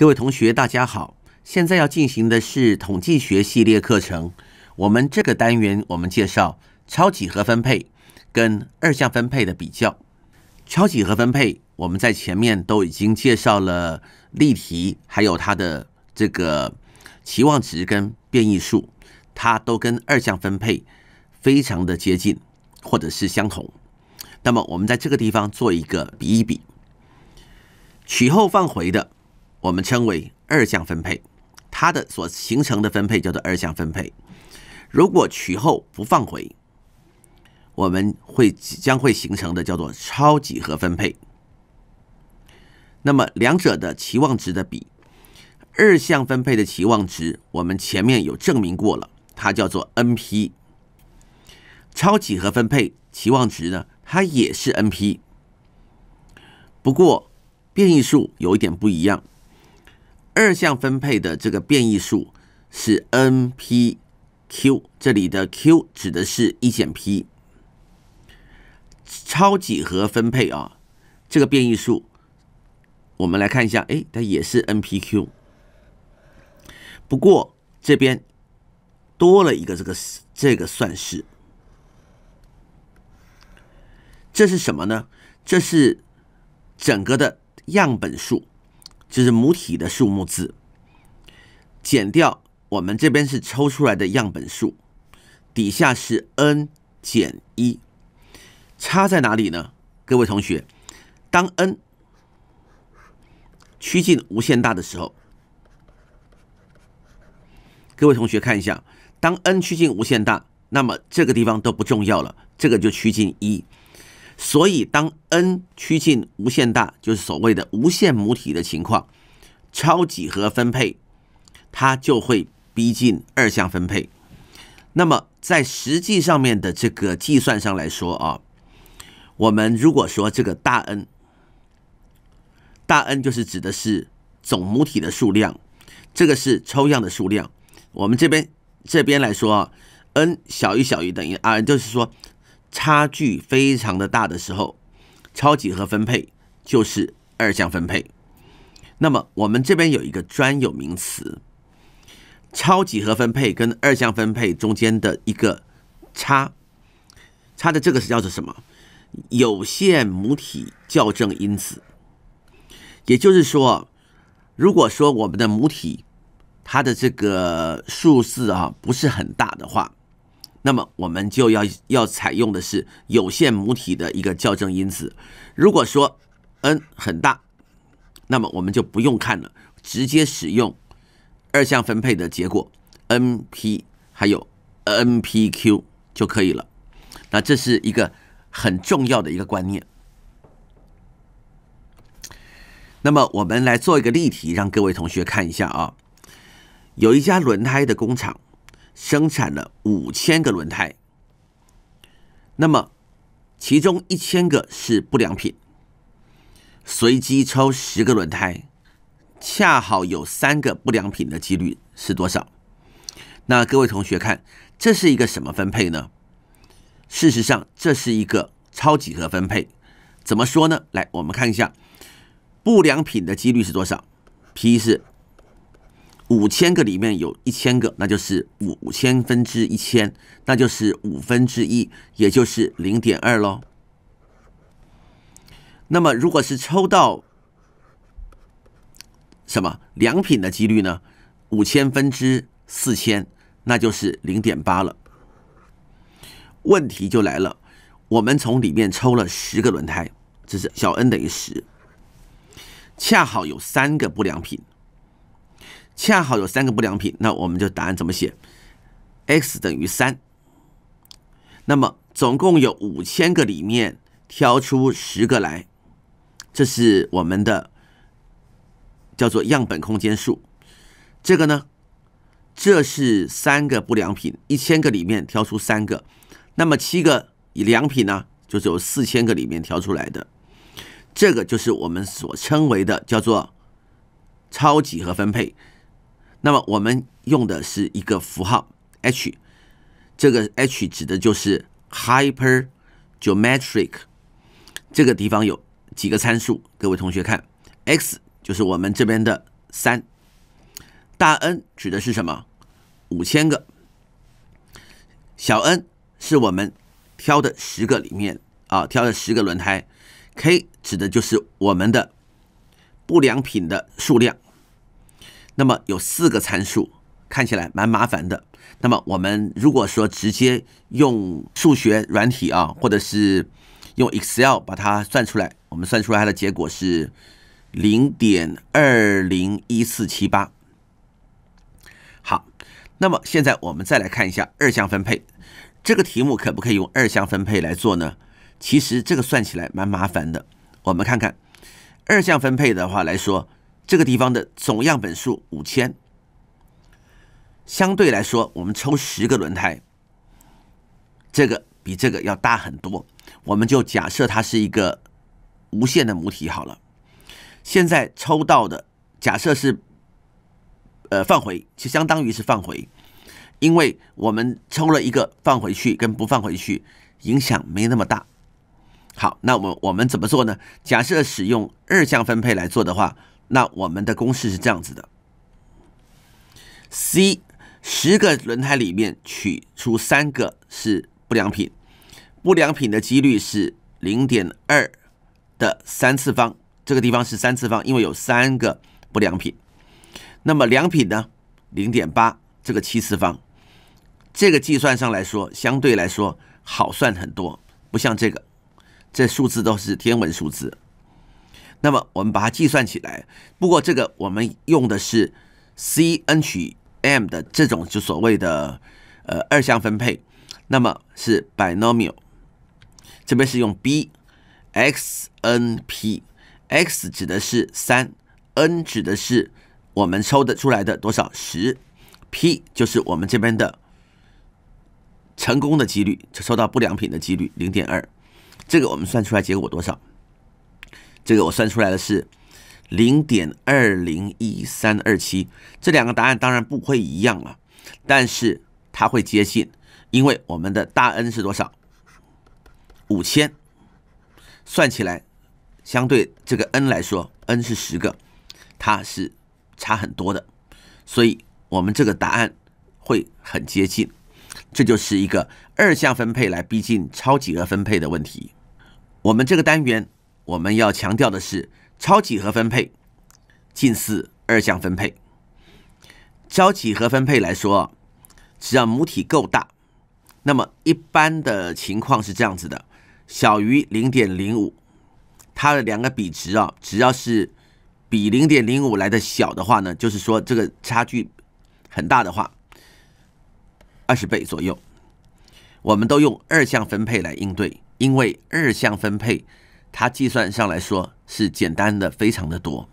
各位同学，大家好！现在要进行的是统计学系列课程。我们这个单元，我们介绍超几何分配跟二项分配的比较。超几何分配，我们在前面都已经介绍了例题，还有它的这个期望值跟变异数，它都跟二项分配非常的接近，或者是相同。那么，我们在这个地方做一个比一比，取后放回的。我们称为二项分配，它的所形成的分配叫做二项分配。如果取后不放回，我们会将会形成的叫做超几何分配。那么两者的期望值的比，二项分配的期望值我们前面有证明过了，它叫做 n p。超几何分配期望值呢，它也是 n p。不过变异数有一点不一样。二项分配的这个变异数是 n p q，这里的 q 指的是一减 p。超几何分配啊，这个变异数我们来看一下，哎，它也是 n p q，不过这边多了一个这个这个算式，这是什么呢？这是整个的样本数。就是母体的数目字，减掉我们这边是抽出来的样本数，底下是 n 减一，差在哪里呢？各位同学，当 n 趋近无限大的时候，各位同学看一下，当 n 趋近无限大，那么这个地方都不重要了，这个就趋近一。所以，当 n 趋近无限大，就是所谓的无限母体的情况，超几何分配它就会逼近二项分配。那么，在实际上面的这个计算上来说啊，我们如果说这个大 n，大 n 就是指的是总母体的数量，这个是抽样的数量。我们这边这边来说，n 小于小于等于啊，就是说。差距非常的大的时候，超几何分配就是二项分配。那么我们这边有一个专有名词，超几何分配跟二项分配中间的一个差，差的这个是叫做什么？有限母体校正因子。也就是说，如果说我们的母体它的这个数字啊不是很大的话。那么我们就要要采用的是有限母体的一个校正因子。如果说 n 很大，那么我们就不用看了，直接使用二项分配的结果 np 还有 npq 就可以了。那这是一个很重要的一个观念。那么我们来做一个例题，让各位同学看一下啊。有一家轮胎的工厂。生产了五千个轮胎，那么其中一千个是不良品。随机抽十个轮胎，恰好有三个不良品的几率是多少？那各位同学看，这是一个什么分配呢？事实上，这是一个超几何分配。怎么说呢？来，我们看一下不良品的几率是多少，P 是。五千个里面有一千个，那就是五千分之一千，那就是五分之一，也就是零点二喽。那么，如果是抽到什么良品的几率呢？五千分之四千，那就是零点八了。问题就来了，我们从里面抽了十个轮胎，这是小 n 等于十，恰好有三个不良品。恰好有三个不良品，那我们就答案怎么写？x 等于三。那么总共有五千个里面挑出十个来，这是我们的叫做样本空间数。这个呢，这是三个不良品，一千个里面挑出三个，那么七个良品呢，就是有四千个里面挑出来的。这个就是我们所称为的叫做超几何分配。那么我们用的是一个符号 H，这个 H 指的就是 hypergeometric。这个地方有几个参数，各位同学看，x 就是我们这边的三，大 N 指的是什么？五千个，小 n 是我们挑的十个里面啊，挑的十个轮胎，k 指的就是我们的不良品的数量。那么有四个参数，看起来蛮麻烦的。那么我们如果说直接用数学软体啊，或者是用 Excel 把它算出来，我们算出来它的结果是零点二零一四七八。好，那么现在我们再来看一下二项分配这个题目，可不可以用二项分配来做呢？其实这个算起来蛮麻烦的。我们看看二项分配的话来说。这个地方的总样本数五千，相对来说，我们抽十个轮胎，这个比这个要大很多。我们就假设它是一个无限的母体好了。现在抽到的假设是，呃，放回，就相当于是放回，因为我们抽了一个放回去，跟不放回去影响没那么大。好，那我我们怎么做呢？假设使用二项分配来做的话。那我们的公式是这样子的：C 十个轮胎里面取出三个是不良品，不良品的几率是零点二的三次方，这个地方是三次方，因为有三个不良品。那么良品呢？零点八这个七次方，这个计算上来说，相对来说好算很多，不像这个，这数字都是天文数字。那么我们把它计算起来。不过这个我们用的是 Cn 取 m 的这种就所谓的呃二项分配，那么是 binomial。这边是用 Bxnp，x 指的是三，n 指的是我们抽的出来的多少十，p 就是我们这边的成功的几率，抽到不良品的几率零点二，这个我们算出来结果多少？这个我算出来的是零点二零一三二七，这两个答案当然不会一样了，但是它会接近，因为我们的大 n 是多少？五千，算起来，相对这个 n 来说，n 是十个，它是差很多的，所以我们这个答案会很接近，这就是一个二项分配来逼近超几何分配的问题，我们这个单元。我们要强调的是，超几何分配近似二项分配。超几何分配来说，只要母体够大，那么一般的情况是这样子的：小于零点零五，它的两个比值啊，只要是比零点零五来的小的话呢，就是说这个差距很大的话，二十倍左右，我们都用二项分配来应对，因为二项分配。它计算上来说是简单的，非常的多。